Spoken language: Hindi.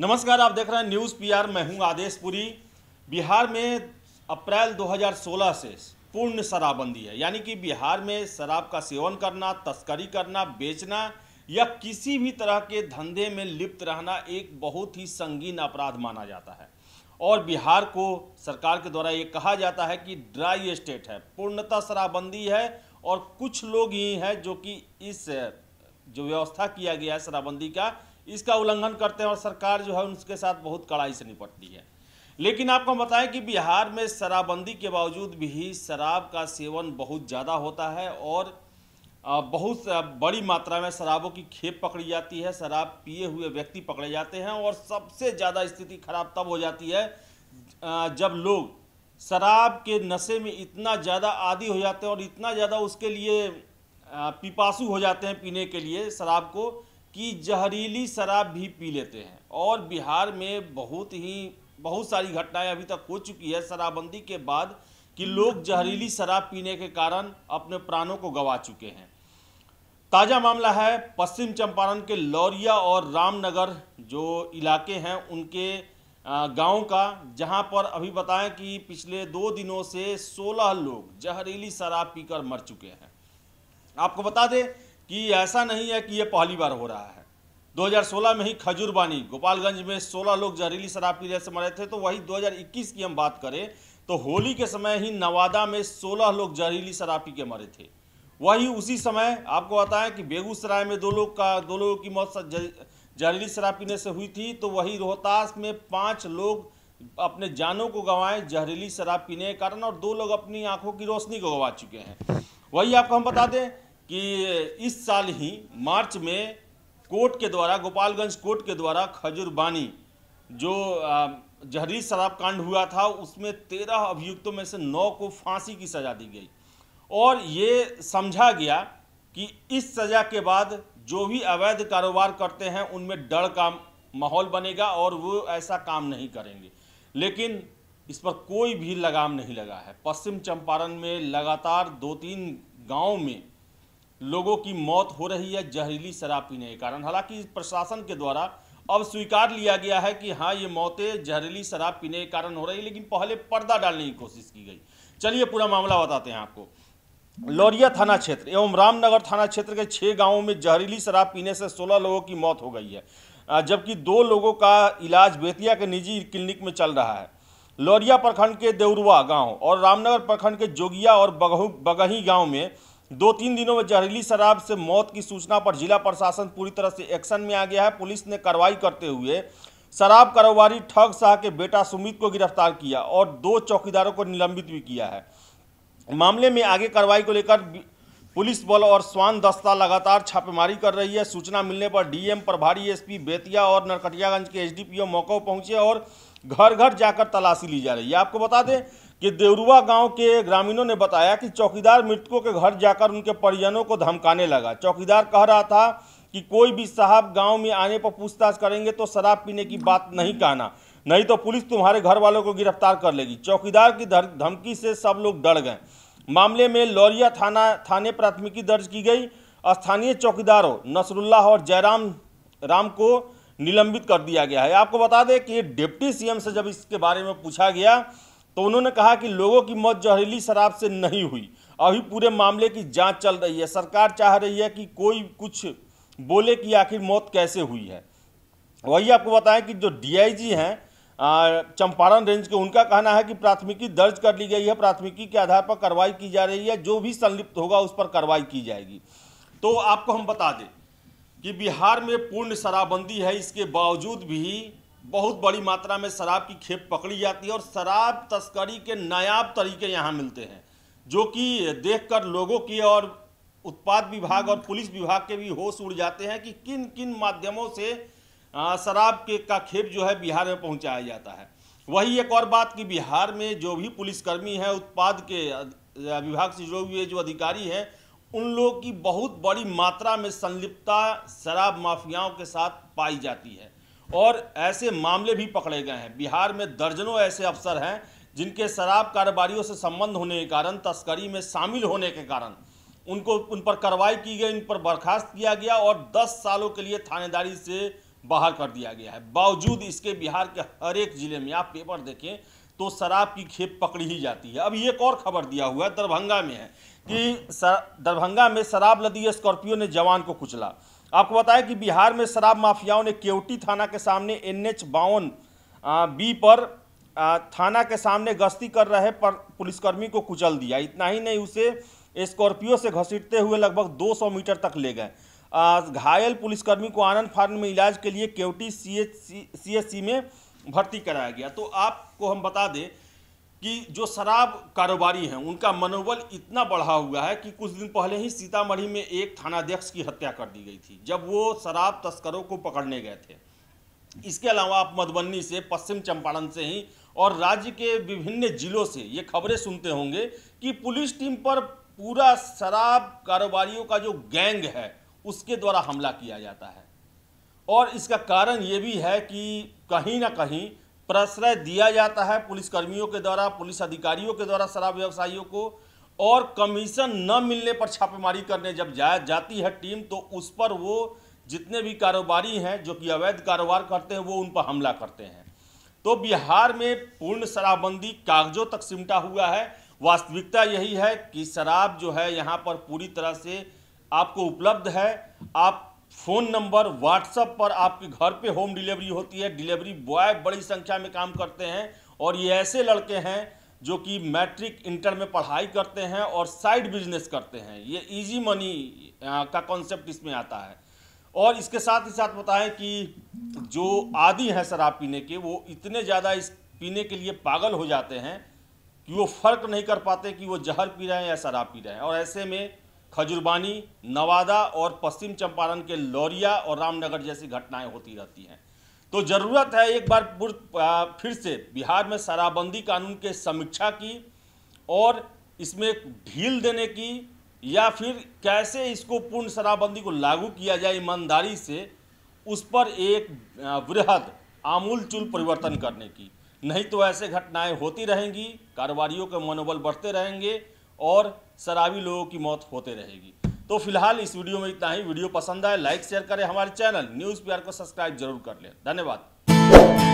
नमस्कार आप देख रहे हैं न्यूज़ पीआर मैं हूं आदेश पुरी बिहार में अप्रैल 2016 से पूर्ण शराबबंदी है यानी कि बिहार में शराब का सेवन करना तस्करी करना बेचना या किसी भी तरह के धंधे में लिप्त रहना एक बहुत ही संगीन अपराध माना जाता है और बिहार को सरकार के द्वारा ये कहा जाता है कि ड्राई स्टेट है पूर्णतः शराबबंदी है और कुछ लोग ही हैं जो कि इस जो व्यवस्था किया गया है शराबबंदी का इसका उल्लंघन करते हैं और सरकार जो है उनके साथ बहुत कड़ाई से निपटती है लेकिन आपको हम बताएं कि बिहार में शराबबंदी के बावजूद भी शराब का सेवन बहुत ज़्यादा होता है और बहुत बड़ी मात्रा में शराबों की खेप पकड़ी जाती है शराब पिए हुए व्यक्ति पकड़े जाते हैं और सबसे ज़्यादा स्थिति खराब तब हो जाती है जब लोग शराब के नशे में इतना ज़्यादा आदि हो जाते हैं और इतना ज़्यादा उसके लिए पिपासु हो जाते हैं पीने के लिए शराब को कि जहरीली शराब भी पी लेते हैं और बिहार में बहुत ही बहुत सारी घटनाएं अभी तक हो चुकी है शराबबंदी के बाद कि लोग जहरीली शराब पीने के कारण अपने प्राणों को गंवा चुके हैं ताज़ा मामला है पश्चिम चंपारण के लौरिया और रामनगर जो इलाके हैं उनके गांव का जहां पर अभी बताएं कि पिछले दो दिनों से 16 लोग जहरीली शराब पीकर मर चुके हैं आपको बता दें कि ऐसा नहीं है कि ये पहली बार हो रहा है 2016 में ही खजूरबानी गोपालगंज में 16 लोग जहरीली शराब की वजह से मरे थे तो वही 2021 की हम बात करें तो होली के समय ही नवादा में 16 लोग जहरीली शराब पी के मरे थे वही उसी समय आपको बताएं कि बेगूसराय में दो लोग का दो लोगों की मौत जहरीली शराब पीने से हुई थी तो वही रोहतास में पाँच लोग अपने जानों को गंवाएं जहरीली शराब पीने के कारण और दो लोग अपनी आंखों की रोशनी को गंवा चुके हैं वही आपको हम बता दें कि इस साल ही मार्च में कोर्ट के द्वारा गोपालगंज कोर्ट के द्वारा खजुरबानी जो जहरी शराब कांड हुआ था उसमें तेरह अभियुक्तों में से नौ को फांसी की सज़ा दी गई और ये समझा गया कि इस सज़ा के बाद जो भी अवैध कारोबार करते हैं उनमें डर का माहौल बनेगा और वो ऐसा काम नहीं करेंगे लेकिन इस पर कोई भी लगाम नहीं लगा है पश्चिम चंपारण में लगातार दो तीन गाँव में लोगों की मौत हो रही है जहरीली शराब पीने के कारण हालांकि प्रशासन के द्वारा अब स्वीकार लिया गया है कि हाँ ये मौतें जहरीली शराब पीने के कारण हो रही है लेकिन पहले पर्दा डालने की कोशिश की गई चलिए पूरा मामला बताते हैं आपको लौरिया थाना क्षेत्र एवं रामनगर थाना क्षेत्र के छः गांवों में जहरीली शराब पीने से 16 लोगों की मौत हो गई है जबकि दो लोगों का इलाज बेतिया के निजी क्लिनिक में चल रहा है लौरिया प्रखंड के देउरवा गांव और रामनगर प्रखंड के जोगिया और बगहू बगही गांव में दो तीन दिनों में जहरीली शराब से मौत की सूचना पर जिला प्रशासन पूरी तरह से एक्शन में आ गया है पुलिस ने कार्रवाई करते हुए शराब कारोबारी ठग शाह के बेटा सुमित को गिरफ्तार किया और दो चौकीदारों को निलंबित भी किया है मामले में आगे कार्रवाई को लेकर पुलिस बल और स्वान दस्ता लगातार छापेमारी कर रही है सूचना मिलने पर डीएम प्रभारी एसपी बेतिया और नरकटियागंज के एसडीपीओ मौके पर पहुंचे और घर घर जाकर तलाशी ली जा रही है आपको बता दें कि देवरुआ गांव के ग्रामीणों ने बताया कि चौकीदार मृतकों के घर जाकर उनके परिजनों को धमकाने लगा चौकीदार कह रहा था कि कोई भी साहब गांव में आने पर पूछताछ करेंगे तो शराब पीने की बात नहीं कहना नहीं तो पुलिस तुम्हारे घर वालों को गिरफ्तार कर लेगी चौकीदार की धमकी से सब लोग डर गए मामले में लौरिया थाना थाने प्राथमिकी दर्ज की गई स्थानीय चौकीदारों नसरुल्लाह और जयराम राम को निलंबित कर दिया गया है आपको बता दें कि डिप्टी सीएम से जब इसके बारे में पूछा गया तो उन्होंने कहा कि लोगों की मौत जहरीली शराब से नहीं हुई अभी पूरे मामले की जांच चल रही है सरकार चाह रही है कि कोई कुछ बोले कि आखिर मौत कैसे हुई है वही आपको बताएं कि जो डीआईजी हैं चंपारण रेंज के उनका कहना है कि प्राथमिकी दर्ज कर ली गई है प्राथमिकी के आधार पर कार्रवाई की जा रही है जो भी संलिप्त होगा उस पर कार्रवाई की जाएगी तो आपको हम बता दें कि बिहार में पूर्ण शराबबंदी है इसके बावजूद भी बहुत बड़ी मात्रा में शराब की खेप पकड़ी जाती है और शराब तस्करी के नायाब तरीके यहाँ मिलते हैं जो कि देखकर लोगों की और उत्पाद विभाग और पुलिस विभाग के भी होश उड़ जाते हैं कि किन किन माध्यमों से शराब के का खेप जो है बिहार में पहुंचाया जाता है वही एक और बात कि बिहार में जो भी पुलिसकर्मी हैं उत्पाद के विभाग से जो हुए जो अधिकारी हैं उन लोगों की बहुत बड़ी मात्रा में संलिप्तता शराब माफियाओं के साथ पाई जाती है और ऐसे मामले भी पकड़े गए हैं बिहार में दर्जनों ऐसे अफसर हैं जिनके शराब कारोबारियों से संबंध होने के कारण तस्करी में शामिल होने के कारण उनको उन पर कार्रवाई की गई उन पर बर्खास्त किया गया और 10 सालों के लिए थानेदारी से बाहर कर दिया गया है बावजूद इसके बिहार के हर एक जिले में आप पेपर देखें तो शराब की खेप पकड़ी ही जाती है अब एक और खबर दिया हुआ है दरभंगा में है कि दरभंगा में शराब लदी स्कॉर्पियो ने जवान को कुचला आपको बताया कि बिहार में शराब माफियाओं ने केवटी थाना के सामने एन एच बावन बी पर थाना के सामने गश्ती कर रहे पर पुलिसकर्मी को कुचल दिया इतना ही नहीं उसे स्कॉर्पियो से घसीटते हुए लगभग 200 मीटर तक ले गए घायल पुलिसकर्मी को आनंद फार्म में इलाज के लिए केवटी C H C H C में भर्ती कराया गया तो आपको हम बता दें कि जो शराब कारोबारी हैं उनका मनोबल इतना बढ़ा हुआ है कि कुछ दिन पहले ही सीतामढ़ी में एक थानाध्यक्ष की हत्या कर दी गई थी जब वो शराब तस्करों को पकड़ने गए थे इसके अलावा आप मधुबनी से पश्चिम चंपारण से ही और राज्य के विभिन्न जिलों से ये खबरें सुनते होंगे कि पुलिस टीम पर पूरा शराब कारोबारियों का जो गैंग है उसके द्वारा हमला किया जाता है और इसका कारण ये भी है कि कहीं ना कहीं प्रश्रय दिया जाता है पुलिसकर्मियों के द्वारा पुलिस अधिकारियों के द्वारा शराब व्यवसायियों को और कमीशन न मिलने पर छापेमारी करने जब जाया जाती है टीम तो उस पर वो जितने भी कारोबारी हैं जो कि अवैध कारोबार करते हैं वो उन पर हमला करते हैं तो बिहार में पूर्ण शराबबंदी कागजों तक सिमटा हुआ है वास्तविकता यही है कि शराब जो है यहाँ पर पूरी तरह से आपको उपलब्ध है आप फ़ोन नंबर व्हाट्सएप पर आपके घर पे होम डिलीवरी होती है डिलीवरी बॉय बड़ी संख्या में काम करते हैं और ये ऐसे लड़के हैं जो कि मैट्रिक इंटर में पढ़ाई करते हैं और साइड बिजनेस करते हैं ये इजी मनी का कॉन्सेप्ट इसमें आता है और इसके साथ ही साथ बताएं कि जो आदि हैं शराब पीने के वो इतने ज़्यादा इस पीने के लिए पागल हो जाते हैं कि वो फ़र्क नहीं कर पाते कि वो जहर पी रहे हैं या शराब पी रहे हैं और ऐसे में खजुरबानी नवादा और पश्चिम चंपारण के लौरिया और रामनगर जैसी घटनाएं होती रहती हैं तो ज़रूरत है एक बार फिर से बिहार में शराबबंदी कानून के समीक्षा की और इसमें ढील देने की या फिर कैसे इसको पूर्ण शराबबंदी को लागू किया जाए ईमानदारी से उस पर एक वृहद आमूलचूल परिवर्तन करने की नहीं तो ऐसे घटनाएं होती रहेंगी कारोबारियों के मनोबल बढ़ते रहेंगे और शराबी लोगों की मौत होते रहेगी तो फिलहाल इस वीडियो में इतना ही वीडियो पसंद आए लाइक शेयर करें हमारे चैनल न्यूज़ प्यार को सब्सक्राइब जरूर कर लें धन्यवाद